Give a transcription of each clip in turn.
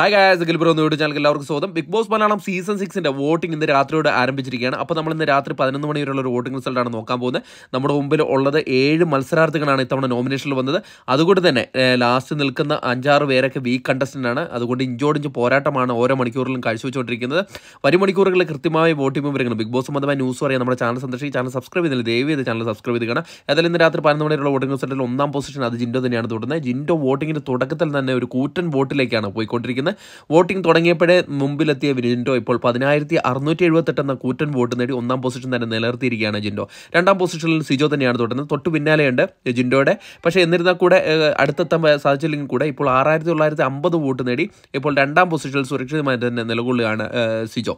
hi guys ഗിൽബ്രോ എന്ന് വീട്ടിൽ ചാനലിൽ എല്ലാവർക്കും സ്വാഗതം ബിഗ് ബോസ് മലയാളം സീസൺ സിക്സിന്റെ വോട്ടിംഗ് ഇന്ന് രാത്രിയോട് ആരംഭിച്ചിരിക്കുകയാണ് അപ്പോൾ നമ്മൾ ഇന്ന് രാത്രി പതിനൊന്ന് മണി വരെയുള്ള ഒരു വോട്ടിംഗ് റിസൾട്ടാണ് നോക്കാൻ പോകുന്നത് നമ്മുടെ മുമ്പിൽ ഉള്ളത് ഏഴ് മത്സരാർത്ഥികളാണ് ഇത്തവണ നോമിനേഷനിൽ വന്നത് അതുകൊണ്ട് തന്നെ ലാസ്റ്റ് നിൽക്കുന്ന അഞ്ചാറ് പേരൊക്കെ വീക്ക് കണ്ടസ്റ്റൻ്റ് ആണ് അതുകൊണ്ട് ഇഞ്ചോടിഞ്ച് പോരാട്ടമാണ് ഓരോ മണിക്കൂറിലും കാഴ്ചവെച്ചുകൊണ്ടിരിക്കുന്നത് വരും മണിക്കൂറുകളിൽ കൃത്യമായ വോട്ടിംഗ് വിവരങ്ങൾ ബിഗ് ബോസ് മതമായ ന്യൂസ് അറിയാൻ നമ്മുടെ ചാനൽ സന്ദർശിച്ച് ചാനൽ സബ്സ്ക്രൈബ് ചെയ്തില്ല ദയവ് ചെയ്ത് ചാനൽ സബ്സ്ക്രൈബ് ചെയ്ത് ഏതായാലും ഇന്ന് രാത്രി പതിനൊന്ന് മണിയുള്ള വോട്ടിംഗ് റിസൾട്ടിൽ ഒന്നാം പൊസിഷൻ അത് ജിൻഡോ തന്നെയാണ് തുടരുന്നത് ജിൻഡോ വോട്ടിങ്ങിൻ്റെ തുടക്കത്തിൽ തന്നെ ഒരു കൂറ്റൻ വോട്ടിലേക്കാണ് പോയിക്കൊണ്ടിരിക്കുന്നത് പറയുന്നത് വോട്ടിംഗ് തുടങ്ങിയപ്പോഴേ മുമ്പിലെത്തിയ ജിൻഡോ ഇപ്പോൾ പതിനായിരത്തി അറുന്നൂറ്റി എഴുപത്തെട്ട് എന്ന കൂറ്റൻ വോട്ട് നേടി ഒന്നാം പൊസിഷൻ തന്നെ നിലനിർത്തിയിരിക്കുകയാണ് ജിൻഡോ രണ്ടാം പൊസിഷനിൽ സിജോ തന്നെയാണ് തുടരുന്നത് തൊട്ട് പിന്നാലെയുണ്ട് ജിൻഡോയുടെ പക്ഷേ എന്നിരുന്നാൽ കൂടെ അടുത്തെത്താൻ സാധിച്ചില്ലെങ്കിൽ കൂടെ ഇപ്പോൾ ആറായിരത്തി തൊള്ളായിരത്തി അമ്പത് വോട്ട് നേടി ഇപ്പോൾ രണ്ടാം പൊസിഷനിൽ സുരക്ഷിതമായി തന്നെ നിലകൊള്ളുകയാണ് സിജോ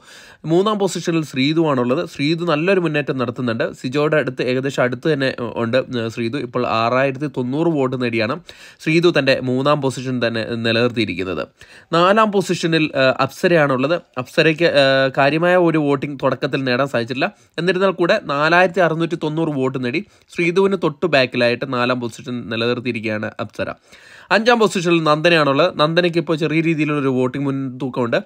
മൂന്നാം പൊസിഷനിൽ ശ്രീതുവാണുള്ളത് ശ്രീതു നല്ലൊരു മുന്നേറ്റം നടത്തുന്നുണ്ട് സിജോയുടെ അടുത്ത് ഏകദേശം അടുത്ത് തന്നെ ഉണ്ട് ശ്രീതു ഇപ്പോൾ ആറായിരത്തി തൊണ്ണൂറ് വോട്ട് നേടിയാണ് ശ്രീതു തൻ്റെ മൂന്നാം പൊസിഷൻ തന്നെ നിലനിർത്തിയിരിക്കുന്നത് നാലാം പൊസിഷനിൽ അപ്സരയാണുള്ളത് അപ്സരയ്ക്ക് കാര്യമായ ഒരു വോട്ടിംഗ് തുടക്കത്തിൽ നേടാൻ സാധിച്ചില്ല എന്നിരുന്നാൽ കൂടെ നാലായിരത്തി അറുന്നൂറ്റി തൊണ്ണൂറ് വോട്ട് നേടി ശ്രീധുവിന് തൊട്ടു ബാക്കിലായിട്ട് നാലാം പൊസിഷൻ നിലനിർത്തിയിരിക്കുകയാണ് അപ്സര അഞ്ചാം പൊസിഷനിൽ നന്ദനയാണുള്ളത് നന്ദനയ്ക്ക് ഇപ്പോൾ ചെറിയ രീതിയിലുള്ളൊരു വോട്ടിംഗ് മുൻതൂക്കമുണ്ട്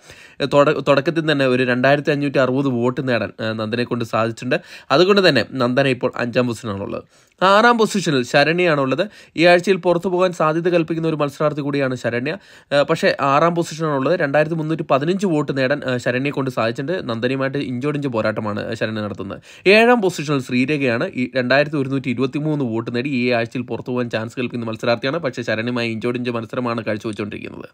തുടക്കത്തിൽ തന്നെ ഒരു രണ്ടായിരത്തി അഞ്ഞൂറ്റി അറുപത് വോട്ട് നേടാൻ നന്ദനെ കൊണ്ട് സാധിച്ചിട്ടുണ്ട് അതുകൊണ്ട് തന്നെ നന്ദന ഇപ്പോൾ അഞ്ചാം പൊസിഷനാണുള്ളത് ആറാം പൊസിഷനിൽ ശരണ്യാണുള്ളത് ഈ ആഴ്ചയിൽ പുറത്തു പോകാൻ സാധ്യത കൽപ്പിക്കുന്ന ഒരു മത്സരാർത്ഥി കൂടിയാണ് ശരണ്യ പക്ഷേ ആറാം പൊസിഷനാണുള്ളത് രണ്ടായിരത്തി മുന്നൂറ്റി പതിനഞ്ച് വോട്ട് നേടാൻ ശരണ്യെ കൊണ്ട് സാധിച്ചിട്ടുണ്ട് നന്ദനയുമായിട്ട് ഇഞ്ചോടിഞ്ച് പോരാട്ടമാണ് ശരണ്യ നടത്തുന്നത് ഏഴാം പൊസിഷനിൽ ശ്രീരേഖയാണ് ഈ രണ്ടായിരത്തി ഒരുന്നൂറ്റി ഇരുപത്തി മൂന്ന് വോട്ട് നേടി ഈ ആഴ്ചയിൽ പുറത്തു പോകാൻ ചാൻസ് കൽപ്പിക്കുന്ന മത്സരാർത്ഥിയാണ് പക്ഷേ ശരണ്യമായി ഇഞ്ചോടിഞ്ച് മത്സരമാണ് കാഴ്ചവെച്ചുകൊണ്ടിരിക്കുന്നത്